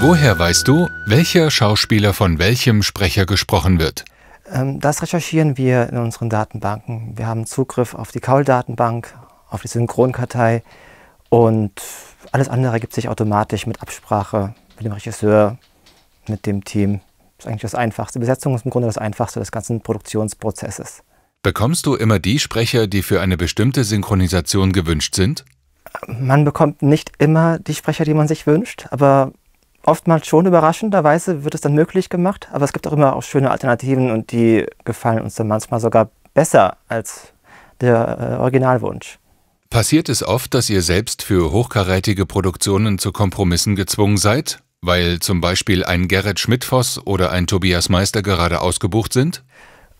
Woher weißt du, welcher Schauspieler von welchem Sprecher gesprochen wird? Ähm, das recherchieren wir in unseren Datenbanken. Wir haben Zugriff auf die Kaul-Datenbank, auf die Synchronkartei und alles andere ergibt sich automatisch mit Absprache mit dem Regisseur, mit dem Team. Das ist eigentlich das Einfachste. Besetzung ist im Grunde das Einfachste des ganzen Produktionsprozesses. Bekommst du immer die Sprecher, die für eine bestimmte Synchronisation gewünscht sind? Man bekommt nicht immer die Sprecher, die man sich wünscht, aber oftmals schon überraschenderweise wird es dann möglich gemacht, aber es gibt auch immer auch schöne Alternativen und die gefallen uns dann manchmal sogar besser als der äh, Originalwunsch. Passiert es oft, dass ihr selbst für hochkarätige Produktionen zu Kompromissen gezwungen seid, weil zum Beispiel ein Gerrit Schmidtfoss oder ein Tobias Meister gerade ausgebucht sind?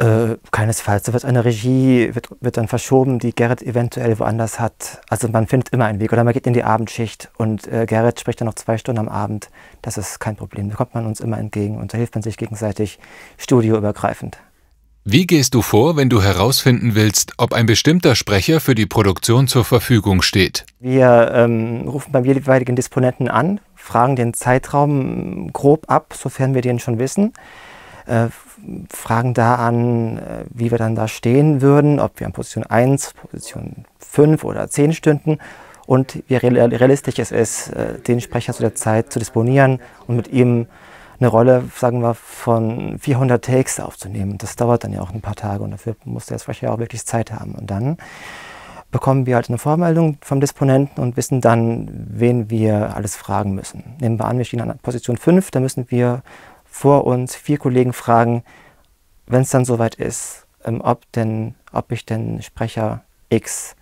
Äh, keinesfalls. Da wird eine Regie, wird, wird dann verschoben, die Gerrit eventuell woanders hat. Also man findet immer einen Weg. Oder man geht in die Abendschicht und äh, Gerrit spricht dann noch zwei Stunden am Abend. Das ist kein Problem. Da kommt man uns immer entgegen und da hilft man sich gegenseitig studioübergreifend. Wie gehst du vor, wenn du herausfinden willst, ob ein bestimmter Sprecher für die Produktion zur Verfügung steht? Wir ähm, rufen beim jeweiligen Disponenten an, fragen den Zeitraum grob ab, sofern wir den schon wissen. Äh, fragen da an, äh, wie wir dann da stehen würden, ob wir an Position 1, Position 5 oder 10 stünden und wie realistisch es ist, äh, den Sprecher zu der Zeit zu disponieren und mit ihm eine Rolle, sagen wir, von 400 Takes aufzunehmen. Das dauert dann ja auch ein paar Tage und dafür muss der Sprecher auch wirklich Zeit haben. Und dann bekommen wir halt eine Vormeldung vom Disponenten und wissen dann, wen wir alles fragen müssen. Nehmen wir an, wir stehen an Position 5, da müssen wir vor uns vier Kollegen fragen, wenn es dann soweit ist, ähm, ob, denn, ob ich denn Sprecher X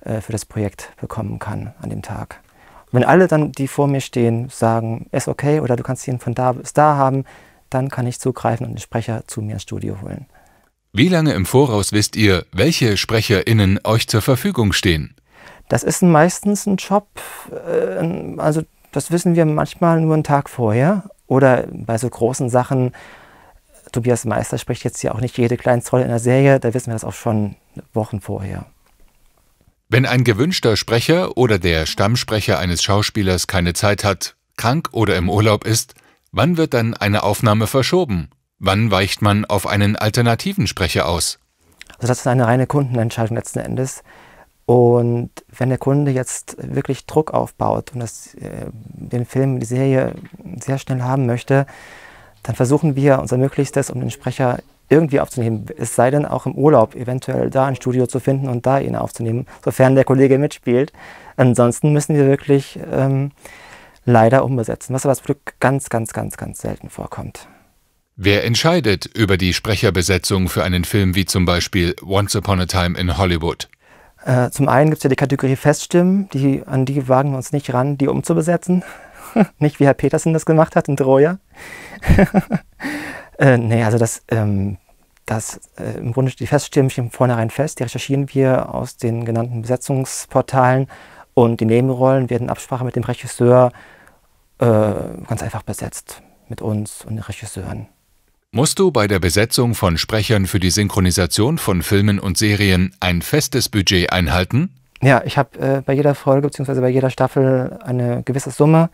äh, für das Projekt bekommen kann an dem Tag. wenn alle dann, die vor mir stehen, sagen, ist okay oder du kannst ihn von da bis da haben, dann kann ich zugreifen und den Sprecher zu mir ins Studio holen. Wie lange im Voraus wisst ihr, welche SprecherInnen euch zur Verfügung stehen? Das ist meistens ein Job, äh, also das wissen wir manchmal nur einen Tag vorher oder bei so großen Sachen, Tobias Meister spricht jetzt hier auch nicht jede Kleinstrolle in der Serie, da wissen wir das auch schon Wochen vorher. Wenn ein gewünschter Sprecher oder der Stammsprecher eines Schauspielers keine Zeit hat, krank oder im Urlaub ist, wann wird dann eine Aufnahme verschoben? Wann weicht man auf einen alternativen Sprecher aus? Also das ist eine reine Kundenentscheidung letzten Endes. Und wenn der Kunde jetzt wirklich Druck aufbaut und das, äh, den Film, die Serie sehr schnell haben möchte, dann versuchen wir unser Möglichstes, um den Sprecher irgendwie aufzunehmen. Es sei denn, auch im Urlaub eventuell da ein Studio zu finden und da ihn aufzunehmen, sofern der Kollege mitspielt. Ansonsten müssen wir wirklich ähm, leider umbesetzen, was aber zum Glück ganz, ganz, ganz, ganz selten vorkommt. Wer entscheidet über die Sprecherbesetzung für einen Film wie zum Beispiel Once Upon a Time in Hollywood? Äh, zum einen gibt es ja die Kategorie Feststimmen, die, an die wagen wir uns nicht ran, die umzubesetzen. nicht wie Herr Petersen das gemacht hat in Troja. äh, nee, also das, ähm, das äh, im Grunde die Feststimmen stehen vornherein fest. Die recherchieren wir aus den genannten Besetzungsportalen und die Nebenrollen werden in Absprache mit dem Regisseur äh, ganz einfach besetzt. Mit uns und den Regisseuren. Musst du bei der Besetzung von Sprechern für die Synchronisation von Filmen und Serien ein festes Budget einhalten? Ja, ich habe äh, bei jeder Folge bzw. bei jeder Staffel eine gewisse Summe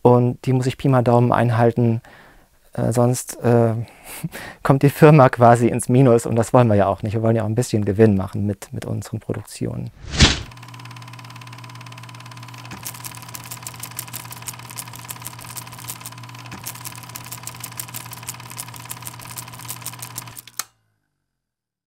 und die muss ich Pi mal Daumen einhalten. Äh, sonst äh, kommt die Firma quasi ins Minus und das wollen wir ja auch nicht. Wir wollen ja auch ein bisschen Gewinn machen mit, mit unseren Produktionen.